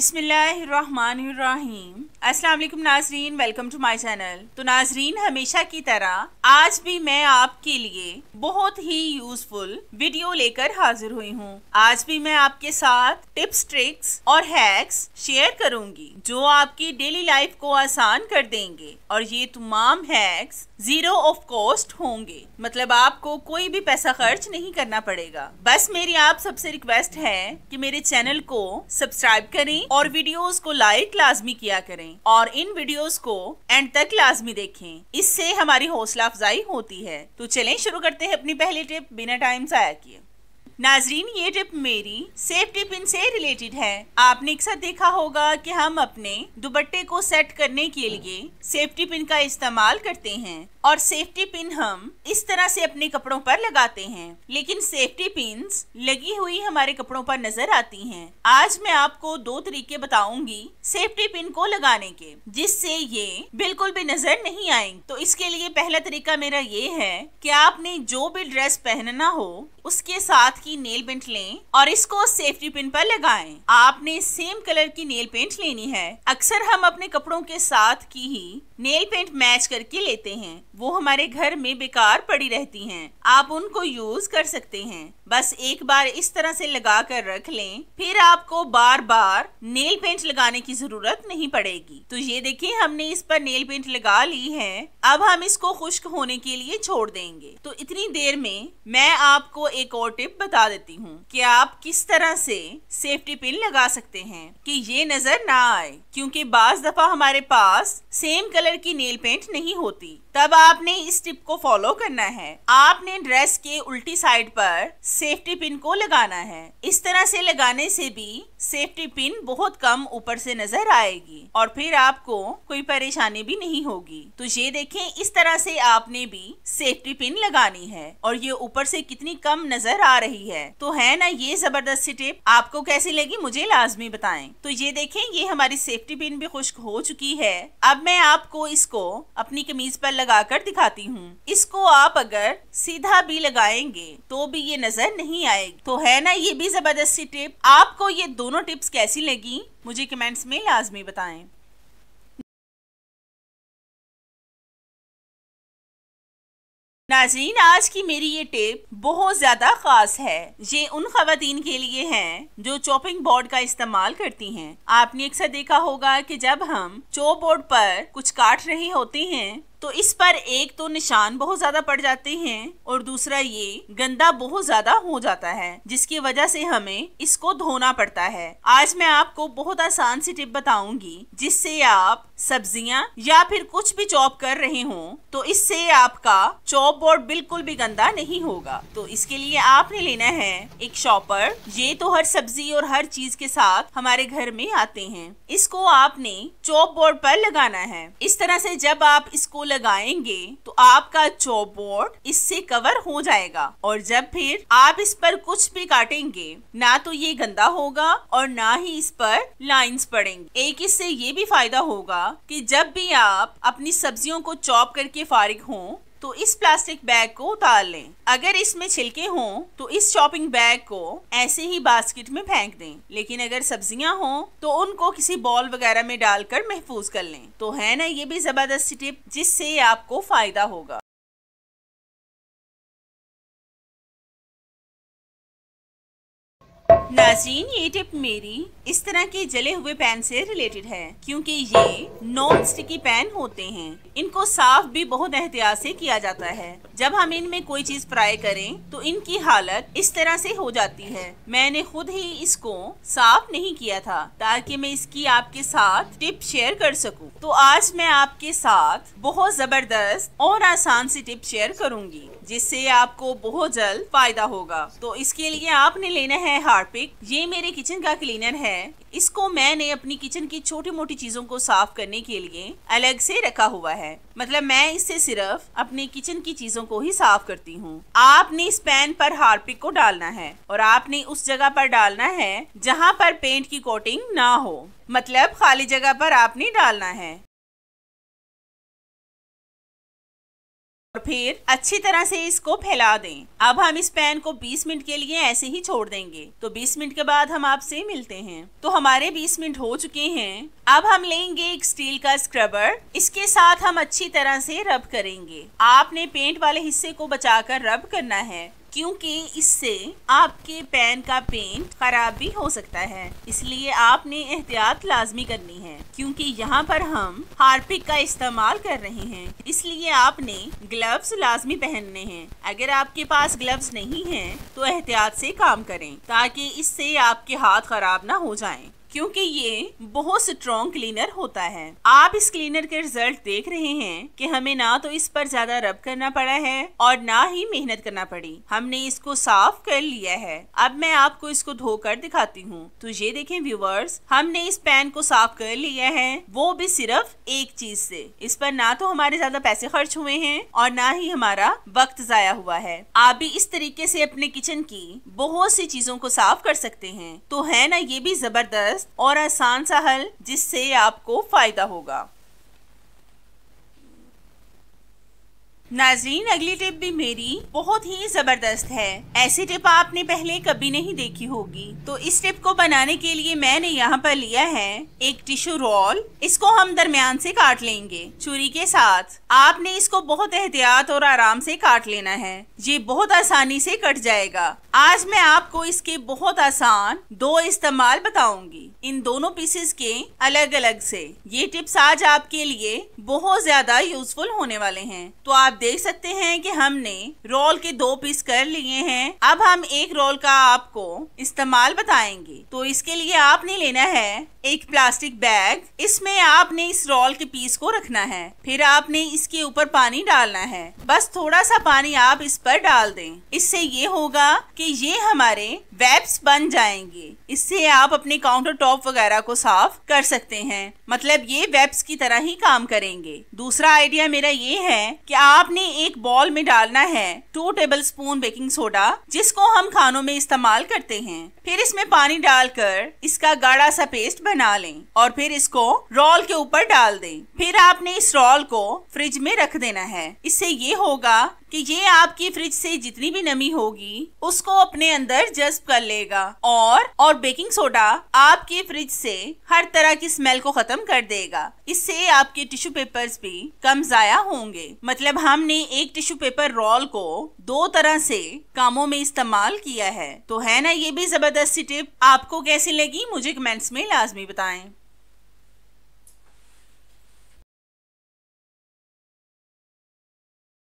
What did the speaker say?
बिस्मिल्लाहिर्रहमानिर्रहीम अस्सलाम वालेकुम नाजरीन वेलकम टू माय चैनल तो नाजरीन हमेशा की तरह आज भी मैं आपके लिए बहुत ही यूजफुल वीडियो लेकर हाजिर हुई हूँ आज भी मैं आपके साथ टिप्स ट्रिक्स और हैक्स शेयर करूंगी जो आपकी डेली लाइफ को आसान कर देंगे और ये तमाम हैक्स ज़ीरो ऑफ कॉस्ट होंगे मतलब आपको कोई भी पैसा खर्च नहीं करना पड़ेगा बस मेरी आप सबसे रिक्वेस्ट है कि मेरे चैनल को सब्सक्राइब करें और वीडियोस को लाइक लाजमी किया करें और इन वीडियोस को एंड तक लाजमी देखें इससे हमारी हौसला अफजाई होती है तो चलें शुरू करते हैं अपनी पहली टिप बिना टाइम जया किए नाजरीन ये टिप मेरी सेफ टिप से रिलेटेड है आपने एक साथ देखा होगा कि हम अपने दुपट्टे को सेट करने के लिए सेफ टिप इनका इस्तेमाल करते हैं और सेफ्टी पिन हम इस तरह से अपने कपड़ों पर लगाते हैं लेकिन सेफ्टी पिन लगी हुई हमारे कपड़ों पर नजर आती हैं। आज मैं आपको दो तरीके बताऊंगी सेफ्टी पिन को लगाने के जिससे ये बिल्कुल भी नजर नहीं आएंगे तो इसके लिए पहला तरीका मेरा ये है कि आपने जो भी ड्रेस पहनना हो उसके साथ की नेल पेंट लें और इसको सेफ्टी पिन पर लगाएं। आपने सेम कलर की नेल पेंट लेनी है अक्सर हम अपने कपड़ों के साथ की ही नेल पेंट मैच करके लेते हैं वो हमारे घर में बेकार पड़ी रहती हैं आप उनको यूज़ कर सकते हैं बस एक बार इस तरह से लगा कर रख लें फिर आपको बार बार नेल पेंट लगाने की जरूरत नहीं पड़ेगी तो ये देखिए हमने इस पर नेल पेंट लगा ली है अब हम इसको खुश्क होने के लिए छोड़ देंगे तो इतनी देर में मैं आपको एक और टिप बता देती हूँ कि आप किस तरह से सेफ्टी पिन लगा सकते हैं कि ये नजर ना आए क्योंकि बाज दफा हमारे पास सेम कलर की नेल पेंट नहीं होती तब आपने इस टिप को फॉलो करना है आपने ड्रेस के उल्टी साइड पर सेफ्टी पिन को लगाना है इस तरह से लगाने से भी सेफ्टी पिन बहुत कम ऊपर से नजर आएगी और फिर आपको कोई परेशानी भी नहीं होगी तो ये देखें इस तरह से आपने भी सेफ्टी पिन लगानी है और ये ऊपर से कितनी कम नजर आ रही है तो है ना ये जबरदस्त टिप आपको कैसी लगी मुझे लाजमी बताए तो ये देखें ये हमारी सेफ्टी पिन भी खुश्क हो चुकी है अब मैं आपको इसको अपनी कमीज पर कर दिखाती हूँ इसको आप अगर सीधा भी लगाएंगे तो भी ये नजर नजर नहीं आएगी तो है ना ये भी जबरदस्ती टिप आपको ये दोनों टिप्स कैसी लगी मुझे कमेंट्स में लाजमी बताएं नाजरीन आज की मेरी ये टिप बहुत ज़्यादा ख़ास है ये उन खातन के लिए है जो चॉपिंग बोर्ड का इस्तेमाल करती हैं। आपने अक्सर देखा होगा कि जब हम चॉप बोर्ड पर कुछ काट रहे होते हैं तो इस पर एक तो निशान बहुत ज्यादा पड़ जाते हैं और दूसरा ये गंदा बहुत ज्यादा हो जाता है जिसकी वजह से हमें इसको धोना पड़ता है आज मैं आपको बहुत आसान सी टिप बताऊंगी जिससे आप सब्जियां या फिर कुछ भी चॉप कर रहे हो तो इससे आपका चॉप बोर्ड बिल्कुल भी गंदा नहीं होगा तो इसके लिए आपने लेना है एक शॉपर ये तो हर सब्जी और हर चीज के साथ हमारे घर में आते हैं इसको आपने चॉप बोर्ड पर लगाना है इस तरह से जब आप इसको लगाएंगे तो आपका चॉप बोर्ड इससे कवर हो जाएगा और जब फिर आप इस पर कुछ भी काटेंगे ना तो ये गंदा होगा और ना ही इस पर लाइन्स पड़ेंगे एक इससे ये भी फायदा होगा कि जब भी आप अपनी सब्जियों को चॉप करके फारिग हों तो इस प्लास्टिक बैग को उतार लें अगर इसमें छिलके हों तो इस शॉपिंग बैग को ऐसे ही बास्केट में फेंक दें लेकिन अगर सब्जियां हों तो उनको किसी बॉल वगैरह में डालकर महफूज कर लें तो है ना ये भी जबरदस्त टिप जिससे आपको फायदा होगा नाजीन ये टिप मेरी इस तरह के जले हुए पैन से रिलेटेड है क्योंकि ये नॉन स्टिकी पैन होते हैं इनको साफ भी बहुत एहतियात से किया जाता है जब हम इनमें कोई चीज फ्राई करें तो इनकी हालत इस तरह से हो जाती है मैंने खुद ही इसको साफ नहीं किया था ताकि मैं इसकी आपके साथ टिप शेयर कर सकूं। तो आज मैं आपके साथ बहुत जबरदस्त और आसान सी टिप शेयर करूंगी जिससे आपको बहुत जल्द फायदा होगा तो इसके लिए आपने लेना है हार्पिक ये मेरे किचन का क्लीनर है इसको मैंने अपनी किचन की छोटी मोटी चीजों को साफ करने के लिए अलग से रखा हुआ है मतलब मैं इससे सिर्फ अपने किचन की चीजों को ही साफ करती हूँ आपने इस पैन पर हार्पिक को डालना है और आपने उस जगह पर डालना है जहाँ पर पेंट की कोटिंग ना हो मतलब खाली जगह पर आपने डालना है और फिर अच्छी तरह से इसको फैला दें अब हम इस पैन को 20 मिनट के लिए ऐसे ही छोड़ देंगे तो 20 मिनट के बाद हम आपसे मिलते हैं तो हमारे 20 मिनट हो चुके हैं अब हम लेंगे एक स्टील का स्क्रबर इसके साथ हम अच्छी तरह से रब करेंगे आपने पेंट वाले हिस्से को बचाकर रब करना है क्योंकि इससे आपके पैन का पेंट खराब भी हो सकता है इसलिए आपने एहतियात लाजमी करनी है क्योंकि यहाँ पर हम हार्पिक का इस्तेमाल कर रहे हैं इसलिए आपने ग्लव्स लाजमी पहनने हैं अगर आपके पास ग्लव्स नहीं है तो एहतियात से काम करें ताकि इससे आपके हाथ खराब ना हो जाएं। क्योंकि ये बहुत स्ट्रॉन्ग क्लीनर होता है आप इस क्लीनर के रिजल्ट देख रहे हैं कि हमें ना तो इस पर ज्यादा रब करना पड़ा है और ना ही मेहनत करना पड़ी हमने इसको साफ कर लिया है अब मैं आपको इसको धोकर दिखाती हूँ तो ये देखें व्यूवर्स हमने इस पैन को साफ कर लिया है वो भी सिर्फ एक चीज से इस पर ना तो हमारे ज्यादा पैसे खर्च हुए हैं और ना ही हमारा वक्त जाया हुआ है आप भी इस तरीके से अपने किचन की बहुत सी चीजों को साफ कर सकते हैं तो है ना ये भी जबरदस्त और आसान सा हल जिससे आपको फायदा होगा नाजरीन अगली टिप भी मेरी बहुत ही जबरदस्त है ऐसी टिप आपने पहले कभी नहीं देखी होगी तो इस टिप को बनाने के लिए मैंने यहाँ पर लिया है एक टिश्यू रोल इसको हम दरमियान से काट लेंगे चूरी के साथ आपने इसको बहुत एहतियात और आराम से काट लेना है ये बहुत आसानी से कट जाएगा आज मैं आपको इसके बहुत आसान दो इस्तेमाल बताऊंगी इन दोनों पीसेस के अलग अलग से ये टिप्स आज आपके लिए बहुत ज्यादा यूजफुल होने वाले हैं तो आप देख सकते हैं कि हमने रोल के दो पीस कर लिए हैं अब हम एक रोल का आपको इस्तेमाल बताएंगे तो इसके लिए आपने लेना है एक प्लास्टिक बैग इसमें आपने इस रोल के पीस को रखना है फिर आपने इसके ऊपर पानी डालना है बस थोड़ा सा पानी आप इस पर डाल दें इससे ये होगा कि ये हमारे वेब्स बन जाएंगे इससे आप अपने काउंटर टॉप वगैरह को साफ कर सकते हैं मतलब ये वेब्स की तरह ही काम करेंगे दूसरा आइडिया मेरा ये है कि आपने एक बॉल में डालना है two tablespoon baking soda जिसको हम खानों में इस्तेमाल करते हैं फिर इसमें पानी डालकर इसका गाढ़ा सा पेस्ट बना लें और फिर इसको रोल के ऊपर डाल दें फिर आपने इस रोल को फ्रिज में रख देना है इससे ये होगा कि ये आपकी फ्रिज से जितनी भी नमी होगी उसको अपने अंदर जज्ब कर लेगा और और बेकिंग सोडा आपके फ्रिज से हर तरह की स्मेल को खत्म कर देगा इससे आपके टिश्यू पेपर्स भी कम जाया होंगे मतलब हमने एक टिश्यू पेपर रोल को दो तरह से कामों में इस्तेमाल किया है तो है ना ये भी जबरदस्त टिप आपको कैसी लगी मुझे कमेंट्स में लाजमी बताएं